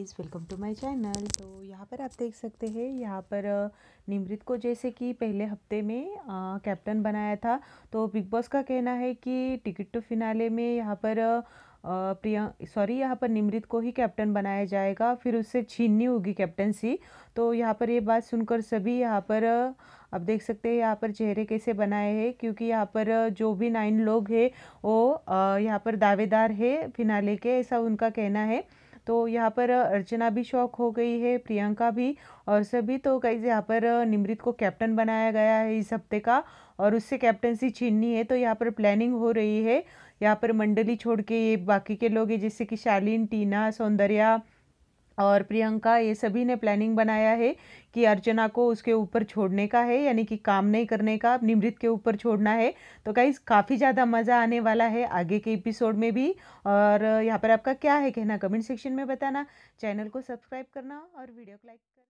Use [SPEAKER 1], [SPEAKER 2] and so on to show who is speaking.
[SPEAKER 1] is welcome to my channel तो यहाँ पर आप देख सकते हैं यहाँ पर निमृत को जैसे कि पहले हफ्ते में कैप्टन बनाया था तो बिग बॉस का कहना है कि टिकट टू तो फिनाले में यहाँ पर प्रिया सॉरी यहाँ पर निमृत को ही कैप्टन बनाया जाएगा फिर उससे छीननी होगी कैप्टनसी तो यहाँ पर ये बात सुनकर सभी यहाँ पर आप देख सकते हैं यहाँ पर चेहरे कैसे बनाए हैं क्योंकि यहाँ पर जो भी नाइन लोग हैं वो यहाँ पर दावेदार है फिनाले के ऐसा उनका कहना है तो यहाँ पर अर्चना भी शौक हो गई है प्रियंका भी और सभी तो कई यहाँ पर निमृत को कैप्टन बनाया गया है इस हफ्ते का और उससे कैप्टनसी छीननी है तो यहाँ पर प्लानिंग हो रही है यहाँ पर मंडली छोड़ के ये बाकी के लोग हैं जैसे कि शालीन टीना सौंदर्या और प्रियंका ये सभी ने प्लानिंग बनाया है कि अर्चना को उसके ऊपर छोड़ने का है यानी कि काम नहीं करने का अपनी मृत के ऊपर छोड़ना है तो कई काफ़ी ज़्यादा मज़ा आने वाला है आगे के एपिसोड में भी और यहाँ पर आपका क्या है कहना कमेंट सेक्शन में बताना चैनल को सब्सक्राइब करना और वीडियो को लाइक करना